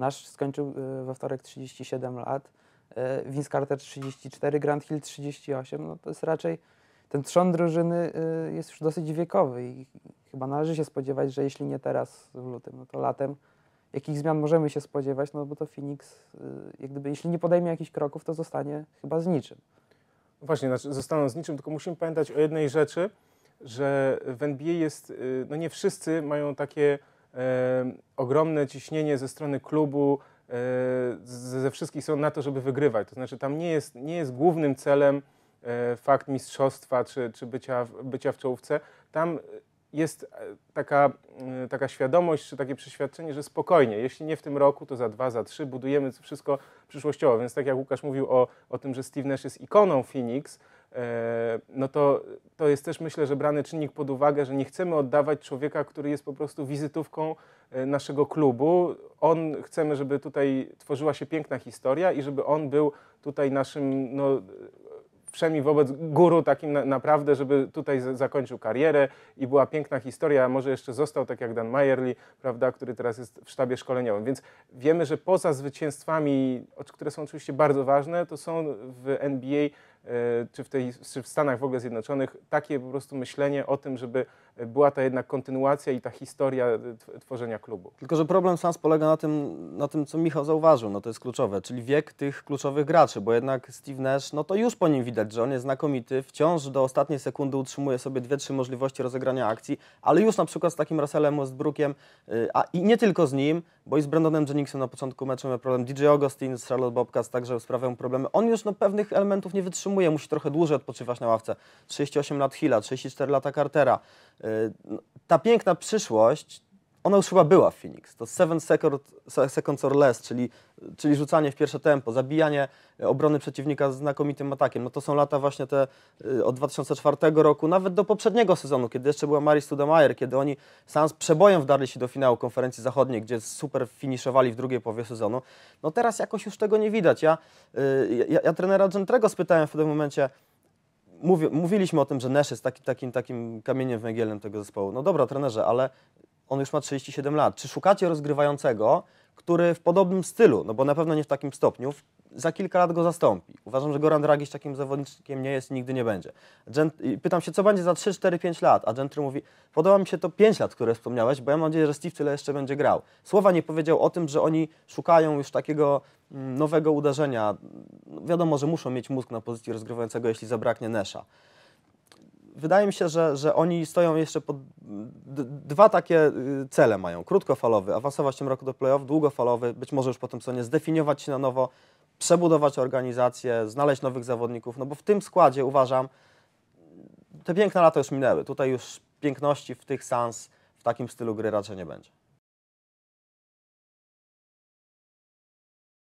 Nasz skończył e, we wtorek 37 lat, e, Vince Carter 34, Grant Hill 38. No to jest raczej ten trzon drużyny e, jest już dosyć wiekowy i chyba należy się spodziewać, że jeśli nie teraz w lutym, no to latem jakich zmian możemy się spodziewać, no bo to Phoenix, jak gdyby, jeśli nie podejmie jakichś kroków, to zostanie chyba z niczym. Właśnie, znaczy zostaną z niczym, tylko musimy pamiętać o jednej rzeczy, że w NBA jest, no nie wszyscy mają takie ogromne ciśnienie ze strony klubu, e, ze wszystkich stron na to, żeby wygrywać. To znaczy tam nie jest, nie jest głównym celem e, fakt mistrzostwa czy, czy bycia, bycia w czołówce. Tam jest e, taka, taka świadomość czy takie przeświadczenie, że spokojnie, jeśli nie w tym roku, to za dwa, za trzy budujemy wszystko przyszłościowo. Więc tak jak Łukasz mówił o, o tym, że Steve Nash jest ikoną Phoenix, no to to jest też myślę, że brany czynnik pod uwagę, że nie chcemy oddawać człowieka, który jest po prostu wizytówką e, naszego klubu. On chcemy, żeby tutaj tworzyła się piękna historia i żeby on był tutaj naszym no, wszemi wobec guru takim na, naprawdę, żeby tutaj z, zakończył karierę i była piękna historia, a może jeszcze został tak jak Dan Majerli, prawda, który teraz jest w sztabie szkoleniowym. Więc wiemy, że poza zwycięstwami, które są oczywiście bardzo ważne, to są w NBA E, czy w, tej, czy w Stanach w ogóle Zjednoczonych, takie po prostu myślenie o tym, żeby e, była ta jednak kontynuacja i ta historia e, tworzenia klubu. Tylko, że problem Sans polega na tym, na tym, co Michał zauważył, no to jest kluczowe, czyli wiek tych kluczowych graczy, bo jednak Steve Nash, no to już po nim widać, że on jest znakomity, wciąż do ostatniej sekundy utrzymuje sobie dwie, trzy możliwości rozegrania akcji, ale już na przykład z takim Russellem Westbrookiem, y, a i nie tylko z nim, bo i z Brandonem Jenningsem na początku meczu miał problem, DJ Augustin z Charlotte Bobcats także sprawiają problemy, on już no, pewnych elementów nie wytrzymuje, utrzymuje, musi trochę dłużej odpoczywać na ławce. 38 lat Hilla, 34 lata Cartera. Y, no, ta piękna przyszłość ona już chyba była w Phoenix. To seven second, seconds or less, czyli, czyli rzucanie w pierwsze tempo, zabijanie e, obrony przeciwnika znakomitym atakiem. No to są lata właśnie te e, od 2004 roku, nawet do poprzedniego sezonu, kiedy jeszcze była Mary Studamajer, kiedy oni sam z przebojem wdarli się do finału konferencji zachodniej, gdzie super finiszowali w drugiej połowie sezonu. No teraz jakoś już tego nie widać. Ja, e, ja, ja trenera Gentrego spytałem w tym momencie, Mówi, mówiliśmy o tym, że Nash jest taki, takim, takim kamieniem węgielnym tego zespołu. No dobra, trenerze, ale on już ma 37 lat. Czy szukacie rozgrywającego, który w podobnym stylu, no bo na pewno nie w takim stopniu, za kilka lat go zastąpi. Uważam, że Goran Dragic takim zawodnikiem nie jest i nigdy nie będzie. Gent Pytam się, co będzie za 3, 4, 5 lat, a Gentry mówi, podoba mi się to 5 lat, które wspomniałeś, bo ja mam nadzieję, że Steve tyle jeszcze będzie grał. Słowa nie powiedział o tym, że oni szukają już takiego mm, nowego uderzenia. Wiadomo, że muszą mieć mózg na pozycji rozgrywającego, jeśli zabraknie Nesha wydaje mi się, że, że oni stoją jeszcze pod dwa takie y, cele mają. Krótkofalowy, awansować w tym roku do playoff, długofalowy, być może już po tym nie zdefiniować się na nowo, przebudować organizację, znaleźć nowych zawodników, no bo w tym składzie uważam, te piękne lata już minęły. Tutaj już piękności w tych sans w takim stylu gry raczej nie będzie.